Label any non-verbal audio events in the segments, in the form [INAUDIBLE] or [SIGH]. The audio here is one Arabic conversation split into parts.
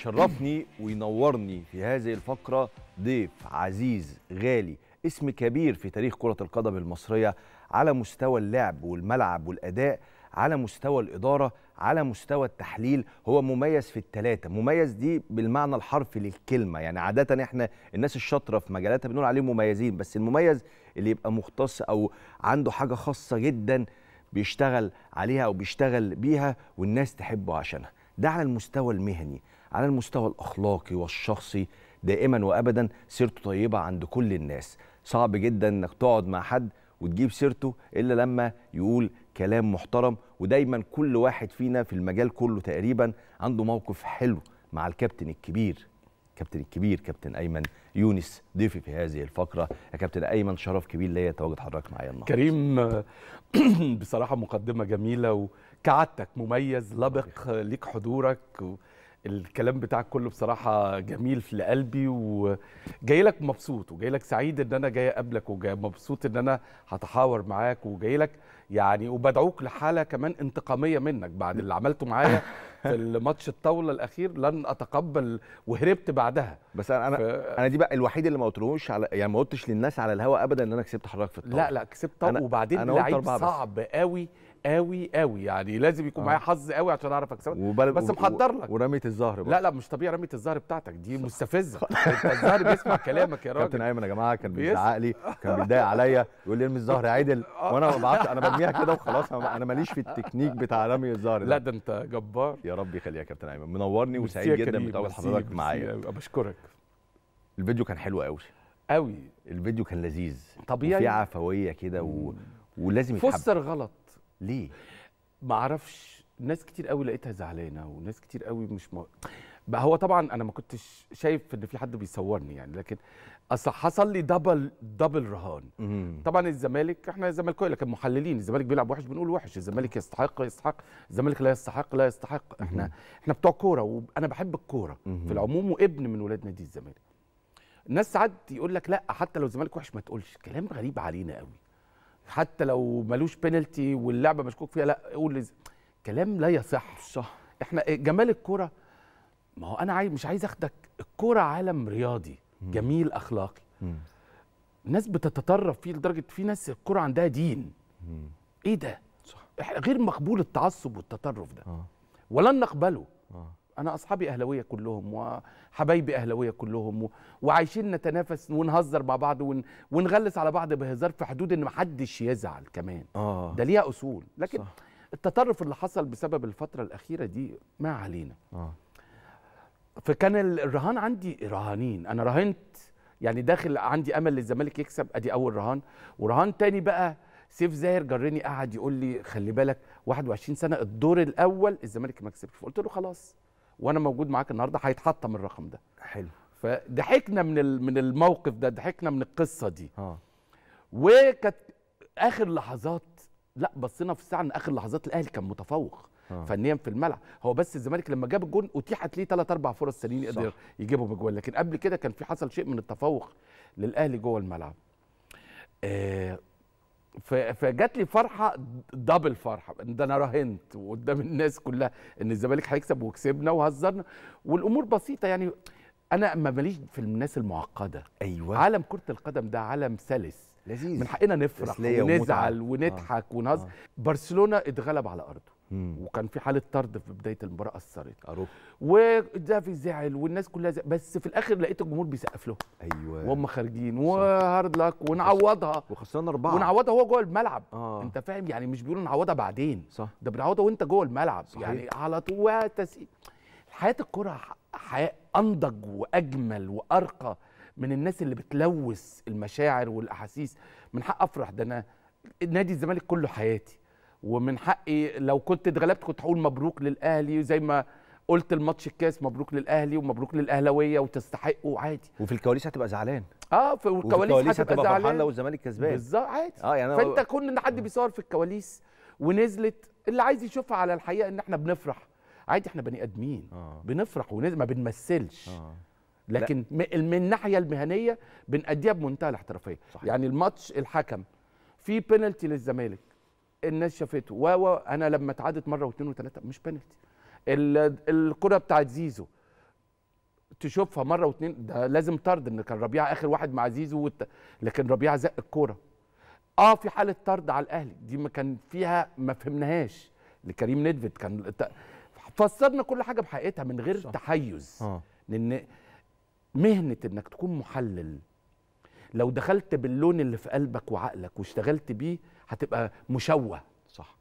شرفني وينورني في هذه الفقرة ضيف عزيز غالي اسم كبير في تاريخ كرة القدم المصرية على مستوى اللعب والملعب والأداء على مستوى الإدارة على مستوى التحليل هو مميز في الثلاثة مميز دي بالمعنى الحرفي للكلمة يعني عادة احنا الناس الشاطرة في مجالاتها بنقول عليهم مميزين بس المميز اللي يبقى مختص أو عنده حاجة خاصة جدا بيشتغل عليها أو بيشتغل بيها والناس تحبه عشانها ده على المستوى المهني على المستوى الأخلاقي والشخصي دائما وأبدا سيرته طيبة عند كل الناس صعب جدا أنك تقعد مع حد وتجيب سيرته إلا لما يقول كلام محترم ودايما كل واحد فينا في المجال كله تقريبا عنده موقف حلو مع الكابتن الكبير كابتن الكبير كابتن ايمن يونس ضيفي في هذه الفقره يا كابتن ايمن شرف كبير ليا تواجد حضرتك معايا النهارده كريم [CLEARS THROAT] بصراحه مقدمه جميله و... كعادتك مميز لبق ليك حضورك الكلام بتاعك كله بصراحة جميل في قلبي وجاي لك مبسوط وجاي لك سعيد ان انا جاي اقابلك وجاي مبسوط ان انا هتحاور معاك وجاي لك يعني وبدعوك لحالة كمان انتقامية منك بعد اللي عملته معايا [LAUGHS] في الماتش الطاولة الاخير لن اتقبل وهربت بعدها بس انا ف... انا دي بقى الوحيد اللي ما قلتلوش على يعني ما قلتش للناس على الهوا ابدا ان انا كسبت حضرتك في الطاولة لا لا كسبت وبعدين لعيب صعب قوي قوي قوي يعني لازم يكون معايا آه. حظ قوي عشان اعرف اكسبك وبل... بس محضر لك ورميه الظهر بقى. لا لا مش طبيعي رميه الظهر بتاعتك دي صح. مستفزه [LAUGHS] انت الظهر بيسمع كلامك يا راجل كابتن ايمن يا جماعه كان بيزعق لي كان بيتضايق عليا يقول لي ارمي الظهر عدل [LAUGHS] وانا بعرفش انا برميها كده وخلاص انا ماليش في التكنيك بتاع رمي الظهر لا ده انت جبار يا رب يخليك يا كابتن ايمن منورني وسعيد جدا بتقابل حضرتك معايا بشكرك الفيديو كان حلو قوي قوي الفيديو كان لذيذ طبيعي في عفويه كده و... ولازم يتحب فسر غلط ليه؟ ما اعرفش ناس كتير قوي لقيتها زعلانه وناس كتير قوي مش م... بقى هو طبعا انا ما كنتش شايف ان في حد بيصورني يعني لكن اصل حصل لي دبل دبل رهان مم. طبعا الزمالك احنا زملكاوي لكن محللين الزمالك بيلعب وحش بنقول وحش الزمالك يستحق يستحق الزمالك لا يستحق لا يستحق احنا مم. احنا بتوع كوره وانا بحب الكوره في العموم وابن من ولاد نادي الزمالك الناس ساعات يقول لك لا حتى لو الزمالك وحش ما تقولش كلام غريب علينا قوي حتى لو ملوش بينالتي واللعبه مشكوك فيها لا قول كلام لا يصح صح احنا إيه، جمال الكوره ما هو انا عايز مش عايز اخدك الكوره عالم رياضي مم. جميل اخلاقي مم. ناس بتتطرف فيه لدرجه في ناس الكوره عندها دين مم. ايه ده صح. غير مقبول التعصب والتطرف ده آه. ولن نقبله آه. انا اصحابي اهلاويه كلهم وحبايبي اهلاويه كلهم وعايشين نتنافس ونهزر مع بعض ون... ونغلس على بعض بهزار في حدود ان محدش يزعل كمان آه. ده ليها اصول لكن صح. التطرف اللي حصل بسبب الفتره الاخيره دي ما علينا آه. فكان الرهان عندي رهانين انا رهنت يعني داخل عندي امل للزمالك يكسب ادي اول رهان ورهان تاني بقى سيف زاهر جرني قعد يقول لي خلي بالك 21 سنه الدور الاول الزمالك ما كسبش فقلت له خلاص وانا موجود معاك النهارده هيتحطم الرقم ده حلو فضحكنا من من الموقف ده ضحكنا من القصه دي اه وكانت اخر لحظات لا بصينا في الساعه ان اخر لحظات الاهلي كان متفوق آه. فنيا في الملعب هو بس الزمالك لما جاب الجون اتيحت ليه ثلاث اربع فرص ثانيين يقدر يجيبهم اجوان لكن قبل كده كان في حصل شيء من التفوق للاهلي جوه الملعب آه فجات لي فرحه دبل فرحه ده انا راهنت وقدام الناس كلها ان الزمالك هيكسب وكسبنا وهزرنا والامور بسيطه يعني انا ما ماليش في الناس المعقده ايوه عالم كره القدم ده عالم سلس لذيذ من حقنا نفرح ونزعل ومتعة. ونضحك آه. ونهزر آه. برشلونه اتغلب على ارضه وكان في حاله طرد في بدايه المباراه اثرت وده زعل والناس كلها زعل بس في الاخر لقيت الجمهور بيسقف له ايوه وهم خارجين وهارد لك ونعوضها وخسرنا اربعه ونعوضها هو جوه الملعب آه. انت فاهم يعني مش بيقولوا نعوضها بعدين صح ده بنعوضها وانت جوه الملعب صحيح. يعني على طول تسقيف حياه الكره حياه انضج واجمل وارقى من الناس اللي بتلوث المشاعر والاحاسيس من حق افرح ده انا نادي الزمالك كله حياتي ومن حقي لو كنت اتغلبت كنت هقول مبروك للاهلي زي ما قلت الماتش الكاس مبروك للاهلي ومبروك للاهلاويه وتستحقوا عادي وفي الكواليس هتبقى زعلان اه في الكواليس هتبقى, هتبقى زعلان لو الزمالك كسبان بالظبط عادي اه يعني فانت كون ان حد آه. بيصور في الكواليس ونزلت اللي عايز يشوفها على الحقيقه ان احنا بنفرح عادي احنا بني ادمين آه. بنفرح ونزل ما بنمثلش آه. لكن لا. من الناحيه المهنيه بنأديها بمنتهى الاحترافيه يعني الماتش الحكم في بينالتي للزمالك الناس شافته و انا لما اتعادت مره واثنين وثلاثه مش بنالتي الكره بتاعت زيزو تشوفها مره واثنين ده لازم طرد ان كان ربيعه اخر واحد مع زيزو وت... لكن ربيعه زق الكوره اه في حاله طرد على الاهلي دي ما كان فيها ما فهمناهاش لكريم ندفت كان فسرنا كل حاجه بحقيقتها من غير صح. تحيز آه. لان مهنه انك تكون محلل لو دخلت باللون اللي في قلبك وعقلك واشتغلت بيه هتبقى مشوه صح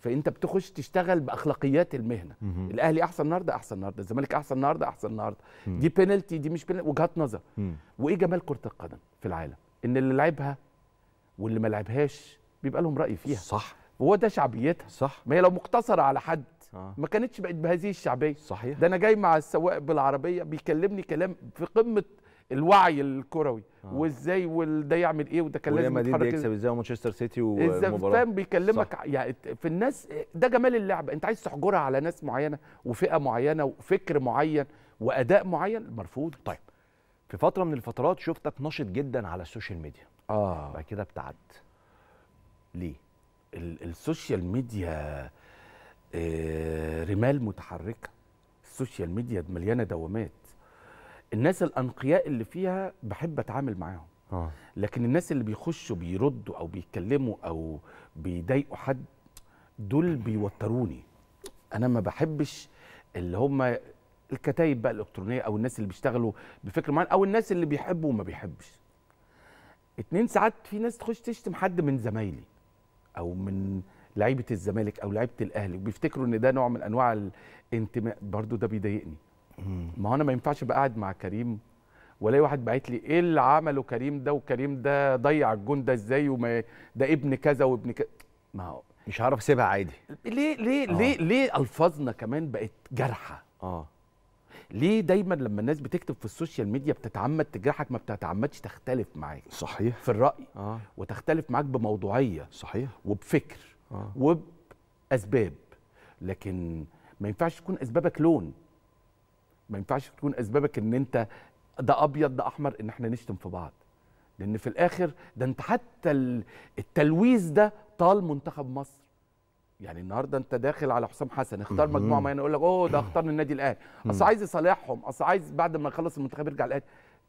فانت بتخش تشتغل باخلاقيات المهنه مم. الاهلي احسن النهارده احسن النهارده الزمالك احسن النهارده احسن النهارده دي بينالتي دي مش بينالتي وجهات نظر مم. وايه جمال كره القدم في العالم ان اللي لعبها واللي ما لعبهاش بيبقى لهم راي فيها صح وهو ده شعبيتها صح ما هي لو مقتصره على حد آه. ما كانتش بقت بهذه الشعبيه صحيح ده انا جاي مع السواق بالعربيه بيكلمني كلام في قمه الوعي الكروي آه. وازاي وده يعمل ايه وده كان لازم يتحرك يكسب ازاي ومانشستر سيتي والمباراه فاهم بيكلمك صح. يعني في الناس ده جمال اللعبه انت عايز تحجرها على ناس معينه وفئه معينه وفكر معين واداء معين مرفوض طيب في فتره من الفترات شفتك نشط جدا على السوشيال ميديا اه بعد كده ابتعدت ليه السوشيال ميديا آه، رمال متحركه السوشيال ميديا مليانه دوامات الناس الانقياء اللي فيها بحب اتعامل معاهم آه. لكن الناس اللي بيخشوا بيردوا او بيتكلموا او بيضايقوا حد دول بيوتروني انا ما بحبش اللي هم الكتايب بقى الالكترونيه او الناس اللي بيشتغلوا بفكر معين او الناس اللي بيحبوا وما بيحبش اتنين ساعات في ناس تخش تشتم حد من زمايلي او من لعيبه الزمالك او لعيبه الاهلي وبيفتكروا ان ده نوع من انواع الانتماء برضو ده بيضايقني ما هو انا ما ينفعش ابقى قاعد مع كريم والاقي واحد باعت لي ايه اللي عمله كريم ده وكريم ده ضيع الجون ده ازاي وما ده ابن كذا وابن كذا ما هو مش هعرف اسيبها عادي ليه ليه آه. ليه ليه الفاظنا كمان بقت جارحه اه ليه دايما لما الناس بتكتب في السوشيال ميديا بتتعمد تجرحك ما بتتعمدش تختلف معاك صحيح في الراي آه. وتختلف معاك بموضوعيه صحيح وبفكر آه. وباسباب لكن ما ينفعش تكون اسبابك لون ما ينفعش تكون اسبابك ان انت ده ابيض ده احمر ان احنا نشتم في بعض لان في الاخر ده انت حتى التلويث ده طال منتخب مصر يعني النهارده انت داخل على حسام حسن اختار مجموعه معينه يقول لك اوه ده اختار النادي الاهلي اصل عايز يصالحهم اصل عايز بعد ما يخلص المنتخب يرجع الاهلي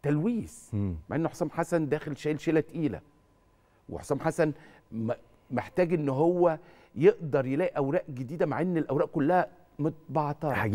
تلويث مع ان حسام حسن داخل شايل شيله تقيله وحسام حسن محتاج ان هو يقدر يلاقي اوراق جديده مع ان الاوراق كلها متبعتها